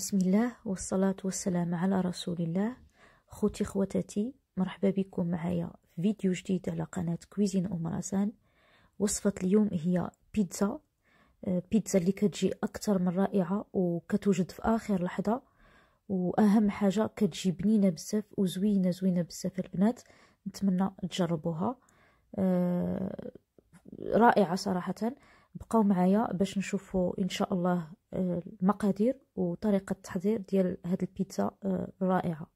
بسم الله والصلاة والسلام على رسول الله خوتي خواتاتي مرحبا بكم معايا في فيديو جديد على قناة كويزين أم رسان وصفة اليوم هي بيتزا بيتزا اللي كتجي أكثر من رائعة وكتوجد في آخر لحظة وأهم حاجة كتجي بنينة بزاف وزوينة زوينة بزاف البنات نتمنى تجربوها رائعة صراحة بقاو معايا باش نشوفوا ان شاء الله آه، المقادير وطريقه التحضير ديال هاد البيتزا الرائعه آه،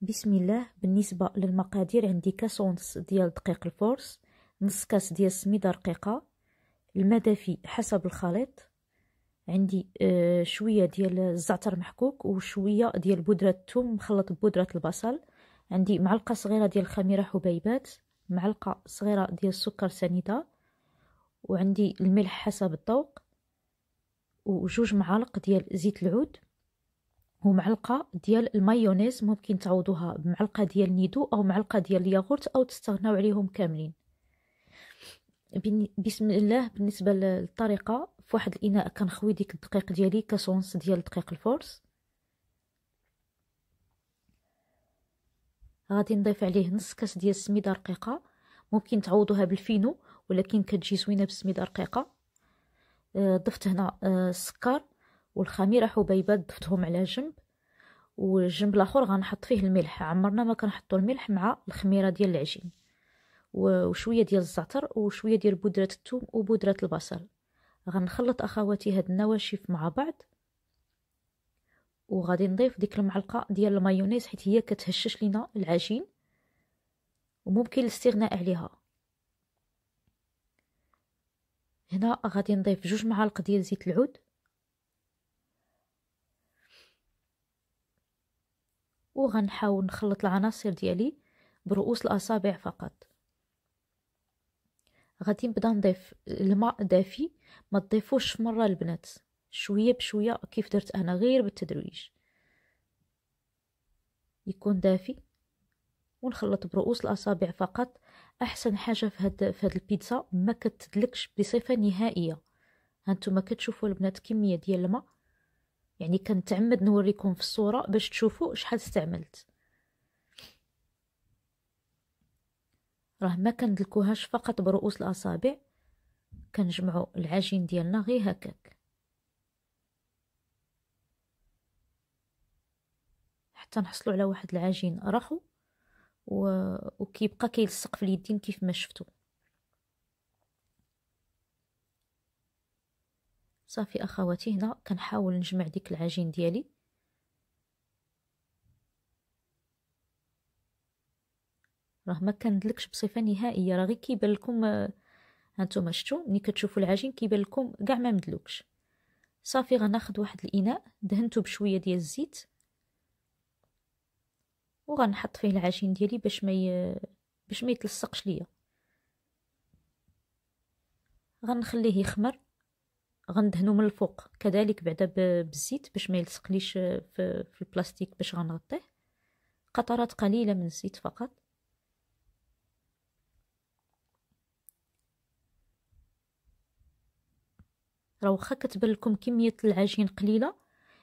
بسم الله بالنسبه للمقادير عندي كاس ونص ديال دقيق الفورس نص كاس ديال السميده رقيقه دافي حسب الخليط عندي آه، شويه ديال الزعتر محكوك وشويه ديال بودره الثوم مخلط ببودره البصل عندي معلقه صغيره ديال الخميره حبيبات معلقة صغيرة ديال السكر سنيدة وعندي الملح حسب الذوق وجوج معالق ديال زيت العود ومعلقة ديال المايونيز ممكن تعوضوها بمعلقة ديال نيدو أو معلقة ديال الياغورت أو تستغناو عليهم كاملين بسم الله بالنسبة للطريقة في واحد الإناء كنخوي ديك الدقيق ديالي كسونس ديال دقيق الفورس غادي نضيف عليه نص كاس ديال السميده رقيقه ممكن تعوضوها بالفينو ولكن كتجي زوينه بالسميده رقيقه آه، ضفت هنا آه، السكر والخميره حبيبات ضفتهم على جنب والجنب الاخر غنحط فيه الملح عمرنا ما كنحطوا الملح مع الخميره ديال العجين وشويه ديال الزعتر وشويه ديال بودره الثوم وبودره البصل غنخلط اخواتي هاد النواشف مع بعض وغادي نضيف ديك المعلقه ديال المايونيز حيت هي كتهشش لينا العجين وممكن الاستغناء عليها هنا غادي نضيف جوج معالق ديال زيت العود وغنحاول نخلط العناصر ديالي برؤوس الاصابع فقط غادي نبدا نضيف الماء دافي ما تضيفوش مره البنات شويه بشويه كيف درت انا غير بالتدريج يكون دافي ونخلط برؤوس الاصابع فقط احسن حاجه في هاد في هاد البيتزا ما كتدلكش بصفه نهائيه هانتوما كتشوفوا البنات كميه ديال الماء يعني كنتعمد نوريكم في الصوره باش تشوفوا شحال استعملت راه ما كندلكوهاش فقط برؤوس الاصابع كنجمعوا العجين ديالنا غير هكاك حتى نحصلوا على واحد العجين رخو و... وكيبقى كيلصق في اليدين كيف ما شفتوا صافي اخواتي هنا كنحاول نجمع ديك العجين ديالي راه ما كندلكش بصفه نهائيه راه غير كيبان لكم آه، هانتوما شفتوا ملي كتشوفوا العجين كيبان لكم كاع ما مدلوكش صافي غناخد واحد الاناء دهنته بشويه ديال الزيت وغنحط فيه العجين ديالي باش ما ي... باش ما يتلصقش ليا غنخليه يخمر غندهنو من الفوق كذلك بعدا بالزيت باش ما يلصقليش في, في البلاستيك باش غنغطيه قطرات قليله من الزيت فقط راه واخا كتبان لكم كميه العجين قليله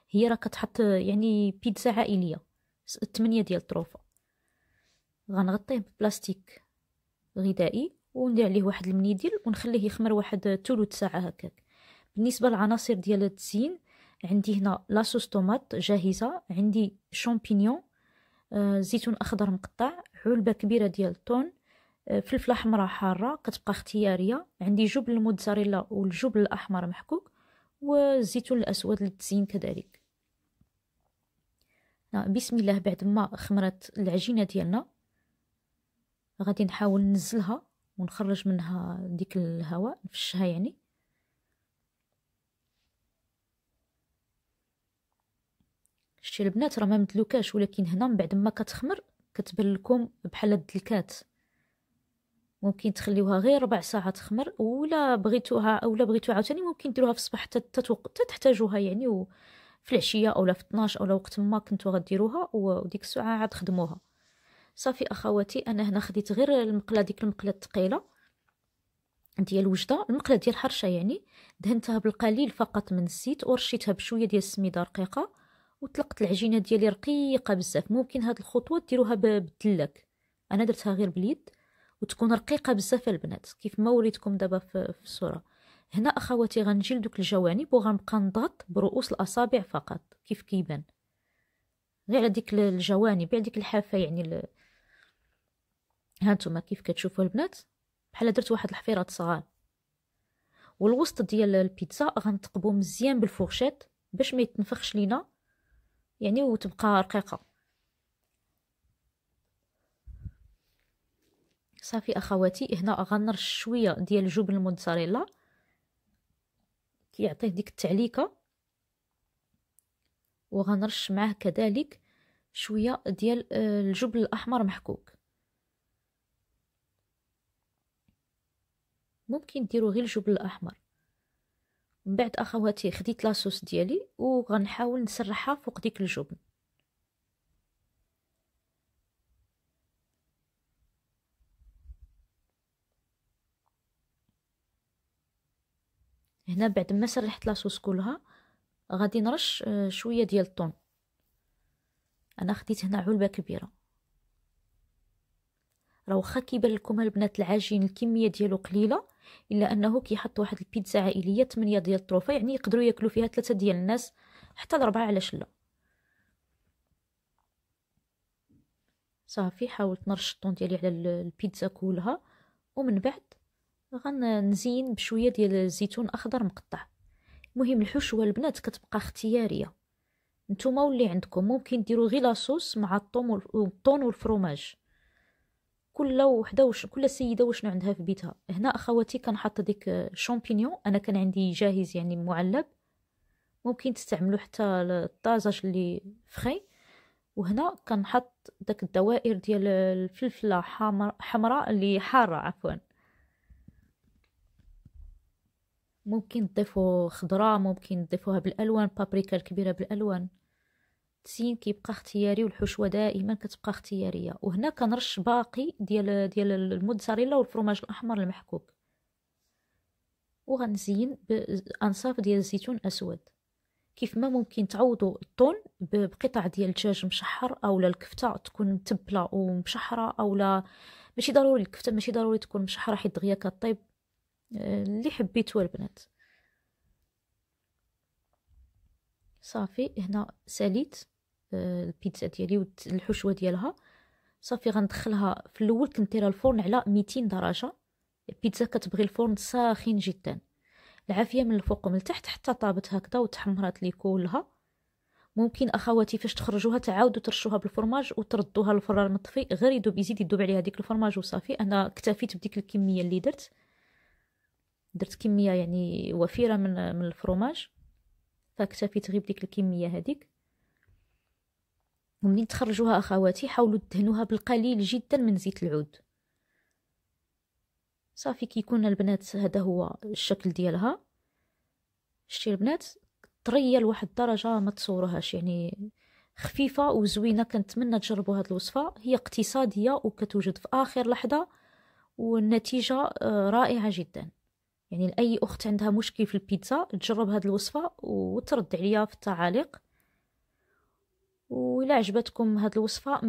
هي راه كتحط يعني بيتزا عائليه ثمانية ديال الطروفه غنغطيه ببلاستيك غذائي وندير عليه واحد المنيديل ونخليه يخمر واحد ثلث ساعه هكاك بالنسبه للعناصر ديال التزيين عندي هنا لاصوص طوماط جاهزه عندي شامبينيون آه، زيتون اخضر مقطع علبه كبيره ديال الطون آه، فلفله حمراء حاره كتبقى اختياريه عندي جبن الموتزاريلا والجبن الاحمر محكوك والزيتون الاسود للتزيين كذلك بسم الله بعد ما خمرت العجينه ديالنا غادي نحاول ننزلها ونخرج منها ديك الهواء نفشها يعني شتي البنات راه ما مدلوكاش ولكن هنا من بعد ما كتخمر كتبان لكم بحال الدلكات ممكن تخليوها غير ربع ساعه تخمر ولا بغيتوها اولا بغيتو عاوتاني ممكن ديروها في الصباح حتى تحتاجوها يعني و... في العشيه اولا في 12 اولا وقت ما كنتو غديروها وديك الساعه عاد خدموها صافي اخواتي انا هنا خديت غير المقله ديك المقله الثقيله ديال الوجده المقله ديال الحرشه يعني دهنتها بالقليل فقط من الزيت ورشيتها بشويه ديال السميده رقيقه وطلقت العجينه ديالي رقيقه بزاف ممكن هاد الخطوه ديروها بالدلاك انا درتها غير باليد وتكون رقيقه بزاف البنات كيف ما وريتكم دابا في الصوره هنا اخواتي غنجي لدوك الجوانب وغنبقى نضغط برؤوس الاصابع فقط كيف كيبان غير على ديك الجوانب على ديك الحافه يعني ال... هانتوما كيف كتشوفوا البنات بحال درت واحد الحفيرات صغار والوسط ديال البيتزا غنتقبو مزيان بالفورشيت باش ما يتنفخش لينا يعني وتبقى رقيقه صافي اخواتي هنا غنرش شويه ديال جبن الموتزاريلا كيعطيه ديك التعليكه وغنرش معاه كذلك شويه ديال آه، الجبن الاحمر محكوك ممكن ديروا غير الجبن الاحمر من بعد اخواتي خديت لاصوص ديالي وغنحاول نسرحها فوق ديك الجبن هنا بعد ما سرحت لاصوص كلها غادي نرش آه، شويه ديال الطون انا خديت هنا علبه كبيره راه واخا كيبان لكم البنات العجين الكميه ديالو قليله الا انه كيحط واحد البيتزا عائليه 8 ديال الطروفه يعني يقدروا ياكلوا فيها ثلاثه ديال الناس حتى لاربعه على شله صافي حاولت نرش الطون ديالي على البيتزا كلها ومن بعد غنزين بشويه ديال الزيتون اخضر مقطع المهم الحشوه البنات كتبقى اختياريه نتوما واللي عندكم ممكن ديروا غير لاصوص مع الطون والفروماج كل وحده وش كل سيده وشنو عندها في بيتها هنا اخواتي كنحط ديك شامبينيون انا كان عندي جاهز يعني معلب ممكن تستعملوا حتى الطازج اللي فخي وهنا كنحط داك الدوائر ديال الفلفله حمراء اللي حاره عفوا ممكن تضيفوا خضراء ممكن تضيفوها بالالوان بابريكا الكبيره بالالوان التزيين كيبقى اختياري والحشوه دائما كتبقى اختياريه وهنا كنرش باقي ديال ديال الموتزاريلا والفرماج الاحمر المحكوك وغنزين بانصاف ديال الزيتون اسود كيف ما ممكن تعوضوا الطون بقطع ديال الدجاج مشحر اولا الكفته تكون متبله ومشحره اولا ماشي ضروري الكفته ماشي ضروري تكون مشحره حيت دغيا كطيب اللي حبيتو البنات صافي هنا ساليت آه، البيتزا ديالي والحشوه ديالها صافي غندخلها في الاول كنت دايره الفرن على 200 درجه البيتزا كتبغي الفرن ساخن جدا العافيه من الفوق ومن التحت حتى طابت هكذا وتحمرات لي كلها ممكن اخواتي فاش تخرجوها تعاودوا ترشوها بالفرماج وتردوها للفران مطفي غير يدوب يزيد يدوب عليها ديك الفرماج وصافي انا اكتفيت بديك الكميه اللي درت درت كميه يعني وفيره من من الفروماج فاكتفيت غير بديك الكميه هذيك ومنين تخرجوها اخواتي حاولوا تدهنوها بالقليل جدا من زيت العود صافي كيكون البنات هذا هو الشكل ديالها شتي البنات طريه لواحد الدرجه ما تصوروهاش يعني خفيفه وزوينه كنتمنى تجربوا هذه الوصفه هي اقتصاديه وكتوجد في اخر لحظه والنتيجه آه، رائعه جدا يعني لأي أخت عندها مشكل في البيتزا تجرب هاد الوصفة وترد عليا في التعاليق وإلا عجبتكم هاد الوصفة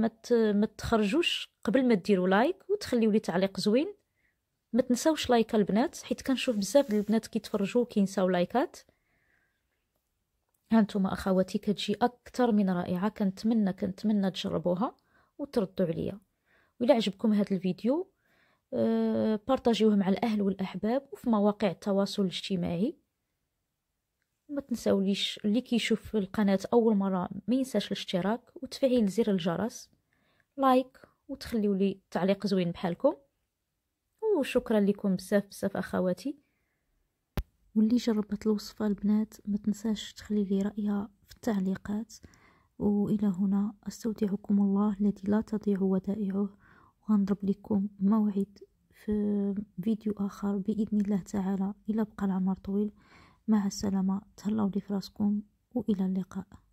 ما تخرجوش قبل ما تديروا لايك وتخليوا لي تعليق زوين ما تنساوش لايك البنات حيت كنشوف بزاف البنات كيتفرجوا كينساو لايكات هانتوما اخواتي كتجي اكثر من رائعه كنتمنى كنتمنى تجربوها وتردوا عليا وإلا عجبكم هاد الفيديو آه، بارطاجيوه مع الاهل والاحباب وفي مواقع التواصل الاجتماعي ما تنساوليش اللي كيشوف القناه اول مره ما ينساش الاشتراك وتفعيل زر الجرس لايك وتخليوا لي تعليق زوين بحالكم وشكرا لكم بزاف بزاف اخواتي واللي جربت الوصفه البنات ما تنساش تخلي لي رايها في التعليقات والى هنا استودعكم الله الذي لا تضيع ودائعه وغنضرب لكم موعد في فيديو اخر باذن الله تعالى الى بقى العمر طويل مع السلامه تهلاو لي فراسكم والى اللقاء